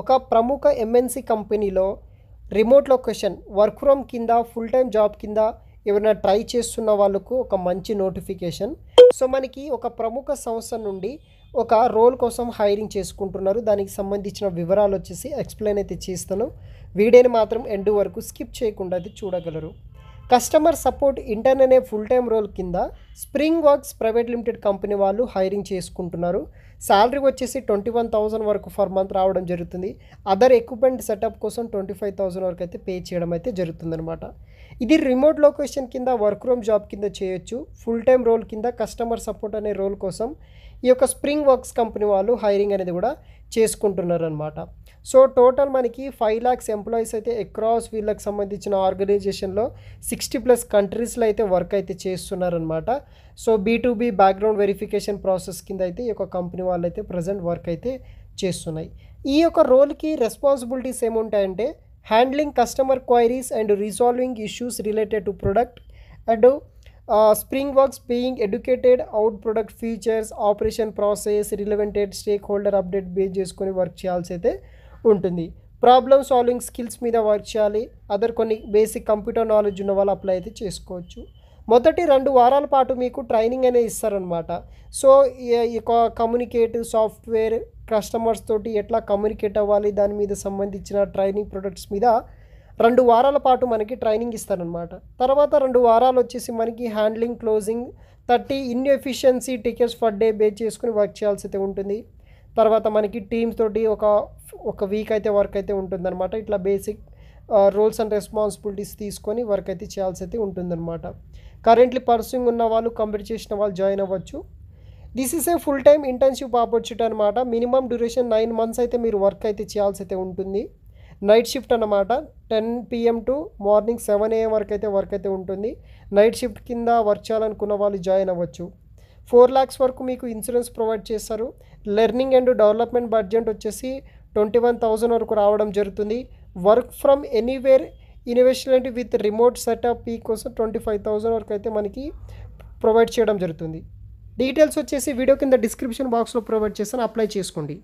ఒక ప్రముఖ ఎంఎన్సి కంపెనీలో రిమోట్ లొకేషన్ వర్క్ ఫ్రమ్ కింద ఫుల్ టైం జాబ్ కింద ఎవరైనా ట్రై చేస్తున్న వాళ్ళకు ఒక మంచి నోటిఫికేషన్ సో మనకి ఒక ప్రముఖ సంస్థ నుండి ఒక రోల్ కోసం హైరింగ్ చేసుకుంటున్నారు దానికి సంబంధించిన వివరాలు వచ్చేసి ఎక్స్ప్లెయిన్ అయితే చేస్తాను వీడియోని మాత్రం ఎండ్ వరకు స్కిప్ చేయకుండా అయితే చూడగలరు కస్టమర్ సపోర్ట్ ఇంటర్న్ అనే ఫుల్ టైం రోల్ కింద Spring Works Private Limited company వాళ్ళు హైరింగ్ చేసుకుంటున్నారు శాలరీ వచ్చేసి ట్వంటీ వన్ థౌసండ్ వరకు ఫర్ మంత్ రావడం జరుగుతుంది అదర్ ఎక్విప్మెంట్ సెటప్ కోసం ట్వంటీ ఫైవ్ థౌసండ్ వరకు అయితే పే చేయడం అయితే జరుగుతుందనమాట ఇది రిమోట్ లొకేషన్ కింద వర్క్ రూమ్ జాబ్ కింద చేయొచ్చు ఫుల్ టైం రోల్ కింద కస్టమర్ సపోర్ట్ అనే రోల్ కోసం ఈ యొక్క స్ప్రింగ్ వర్క్స్ కంపెనీ వాళ్ళు హైరింగ్ అనేది కూడా చేసుకుంటున్నారనమాట సో టోటల్ మనకి ఫైవ్ ల్యాక్స్ ఎంప్లాయీస్ అయితే అక్రాస్ వీళ్ళకి సంబంధించిన ఆర్గనైజేషన్లో సిక్స్టీ ప్లస్ కంట్రీస్లో అయితే వర్క్ అయితే చేస్తున్నారనమాట so be background verification process కింద అయితే ఈ యొక్క కంపెనీ వాళ్ళు అయితే ప్రజెంట్ వర్క్ అయితే చేస్తున్నాయి ఈ యొక్క రోల్కి రెస్పాన్సిబిలిటీస్ ఏముంటాయంటే handling customer queries and resolving issues related to product and Spring Works being educated about product features operation process relevant stakeholder update base చేసుకొని వర్క్ చేయాల్సి అయితే ఉంటుంది ప్రాబ్లమ్ సాల్వింగ్ స్కిల్స్ మీద వర్క్ చేయాలి అదర్ కొన్ని basic computer knowledge ఉన్న వాళ్ళు apply అయితే చేసుకోవచ్చు మొదటి రెండు వారాల పాటు మీకు ట్రైనింగ్ అనేది ఇస్తారనమాట సో ఈ కమ్యూనికేట్ సాఫ్ట్వేర్ కస్టమర్స్ తోటి ఎట్లా కమ్యూనికేట్ అవ్వాలి దాని మీద సంబంధించిన ట్రైనింగ్ ప్రొడక్ట్స్ మీద రెండు వారాల పాటు మనకి ట్రైనింగ్ ఇస్తారనమాట తర్వాత రెండు వారాలు వచ్చేసి మనకి handling closing thirty inefficiency tickets per day base చేసుకుని వర్క్ చేయాల్సి అయితే ఉంటుంది తర్వాత మనకి టీమ్స్ తోటి ఒక ఒక వీక్ అయితే వర్క్ అయితే ఉంటుందన్నమాట ఇట్లా బేసిక్ రోల్స్ అండ్ రెస్పాన్సిబిలిటీస్ తీసుకొని వర్క్ అయితే చేయాల్సి అయితే ఉంటుందన్నమాట కరెంట్లీ పర్సూయింగ్ ఉన్న వాళ్ళు కంప్లీట్ చేసిన వాళ్ళు జాయిన్ అవ్వచ్చు this is a full time internship opportunity అనమాట మినిమం డ్యూరేషన్ నైన్ మంత్స్ అయితే మీరు వర్క్ అయితే చేయాల్సి అయితే ఉంటుంది నైట్ షిఫ్ట్ అనమాట ten PM to morning seven AM వరకు అయితే వర్క్ అయితే ఉంటుంది నైట్ షిఫ్ట్ కింద వర్క్ చేయాలనుకున్న వాళ్ళు జాయిన్ అవ్వచ్చు ఫోర్ ల్యాక్స్ వరకు మీకు ఇన్సూరెన్స్ ప్రొవైడ్ చేస్తారు లెర్నింగ్ అండ్ డెవలప్మెంట్ బడ్జెట్ వచ్చేసి ట్వంటీ వన్ థౌజండ్ వరకు రావడం జరుగుతుంది వర్క్ ఫ్రమ్ ఎనీవేర్ ఇన్నోవేషన్ అంటే విత్ రిమోట్ సెటప్ ఈ కోసం ట్వంటీ ఫైవ్ థౌజండ్ వరకు అయితే మనకి ప్రొవైడ్ చేయడం జరుగుతుంది డీటెయిల్స్ వచ్చేసి వీడియో కింద డిస్క్రిప్షన్ బాక్స్లో ప్రొవైడ్ చేస్తాను అప్లై చేసుకోండి